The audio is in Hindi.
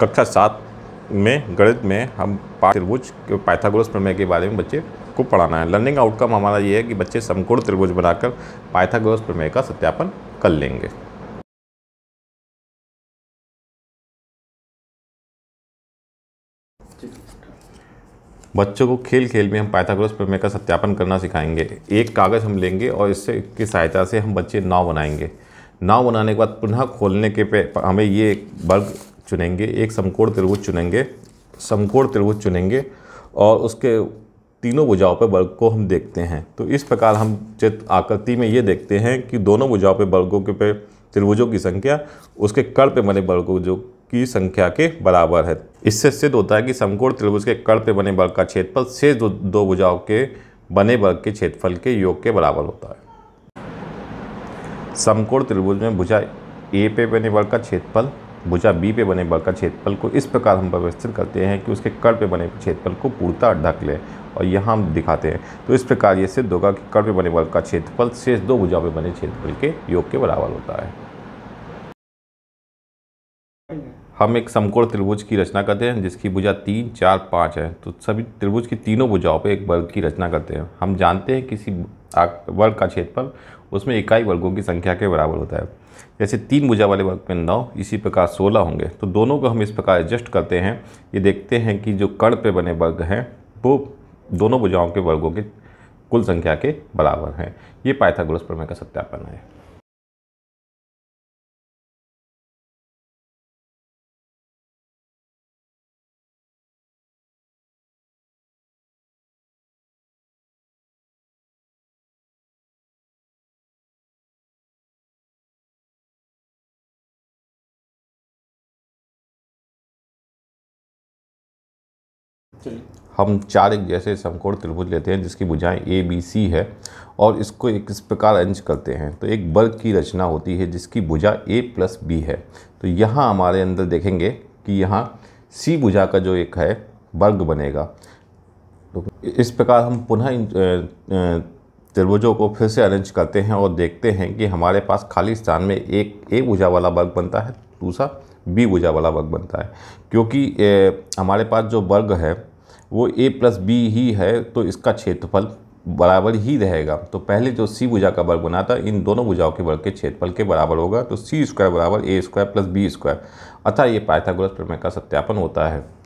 कक्षा सात में गणित में हम त्रिभुज पाइथागोरस प्रमेय के बारे में बच्चे को पढ़ाना है लर्निंग आउटकम हमारा ये है कि बच्चे समकोण त्रिभुज बनाकर पाइथागोरस प्रमेय का सत्यापन कर लेंगे बच्चों को खेल खेल में हम पाइथागोरस प्रमेय का सत्यापन करना सिखाएंगे एक कागज़ हम लेंगे और इससे की सहायता से हम बच्चे नाव बनाएंगे नाव बनाने के बाद पुनः खोलने के पे हमें ये वर्ग चुनेंगे एक समकोण त्रिभुज चुनेंगे समकोण त्रिभुज चुनेंगे और उसके तीनों भुजाओं पर बल को हम देखते हैं तो इस प्रकार हम चित्र आकृति में ये देखते हैं कि दोनों भुजाओं पर बल्गों के पे त्रिभुजों की संख्या उसके कड़ पे बने बल्गों की संख्या के बराबर है इससे सिद्ध होता है कि समकोण त्रिभुज के कड़ पे बने बल का क्षेत्रफल से दो, दो भुजाओं के बने बल के क्षेत्रफल के योग के बराबर होता है समकोण त्रिभुज में भुजा ए पे बने बल का क्षेत्रफल भुजा बी पे बने बल का क्षेत्रफल को इस प्रकार हम व्यवस्थित करते हैं कि उसके कड़ पे बने क्षेत्रफल को पूर्णता ढक ले और यहाँ हम दिखाते हैं तो इस प्रकार ये सिद्ध होगा कि कड़ पे बने बल का क्षेत्रफल शेष दो भुजा पे बने क्षेत्रफल के योग के बराबर होता है हम एक समकोण त्रिभुज की रचना करते हैं जिसकी भुजा तीन चार पाँच है तो सभी त्रिभुज की तीनों भुजाओं पर एक बल की रचना करते हैं हम जानते हैं किसी वर्ग का क्षेत्रफल उसमें इकाई वर्गों की संख्या के बराबर होता है जैसे तीन भुजा वाले वर्ग में नौ इसी प्रकार सोलह होंगे तो दोनों को हम इस प्रकार एडजस्ट करते हैं ये देखते हैं कि जो कण पे बने वर्ग हैं वो दोनों भुजाओं के वर्गों के कुल संख्या के बराबर हैं ये पाइथागोरस प्रमेय का सत्यापन है हम चार एक जैसे समकोण त्रिभुज लेते हैं जिसकी भुजाएं ए बी सी है और इसको एक इस प्रकार अंज करते हैं तो एक वर्ग की रचना होती है जिसकी भुजा ए प्लस बी है तो यहाँ हमारे अंदर देखेंगे कि यहाँ सी भुजा का जो एक है वर्ग बनेगा तो इस प्रकार हम पुनः त्रिभुजों को फिर से अरेंज करते हैं और देखते हैं कि हमारे पास खाली स्थान में एक ए भुजा वाला वर्ग बनता है दूसरा बी भुजा वाला वर्ग बनता है क्योंकि ए, हमारे पास जो वर्ग है वो ए प्लस बी ही है तो इसका क्षेत्रफल बराबर ही रहेगा तो पहले जो सी भुजा का वर्ग बना था इन दोनों भुजाओं के वर्ग के क्षेत्रफल के बराबर होगा तो सी स्क्वायर बराबर A square plus B square अतः ये पाइथागोरस प्रमेय का सत्यापन होता है